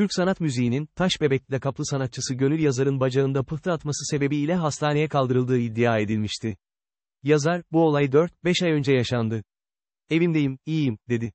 Türk sanat müziğinin, taş bebek kaplı sanatçısı Gönül Yazar'ın bacağında pıhtı atması sebebiyle hastaneye kaldırıldığı iddia edilmişti. Yazar, bu olay 4-5 ay önce yaşandı. Evimdeyim, iyiyim, dedi.